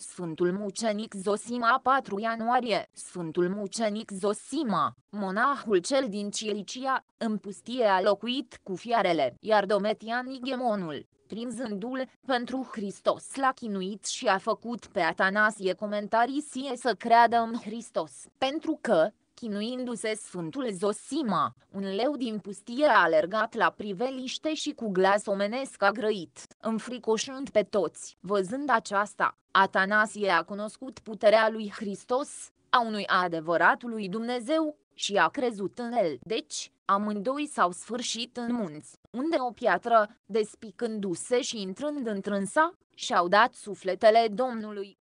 Sfântul Mucenic Zosima 4 ianuarie Sfântul Mucenic Zosima, monahul cel din Cilicia, în pustie a locuit cu fiarele, iar Dometian Igemonul, prinzându-l pentru Hristos l-a chinuit și a făcut pe Atanasie comentarii sie să creadă în Hristos, pentru că, Chinuindu-se Sfântul Zosima, un leu din pustie a alergat la priveliște și cu glas omenesc a grăit, înfricoșând pe toți. Văzând aceasta, Atanasie a cunoscut puterea lui Hristos, a unui adevăratului Dumnezeu, și a crezut în el. Deci, amândoi s-au sfârșit în munți, unde o piatră, despicându-se și intrând într-însa, și-au dat sufletele Domnului.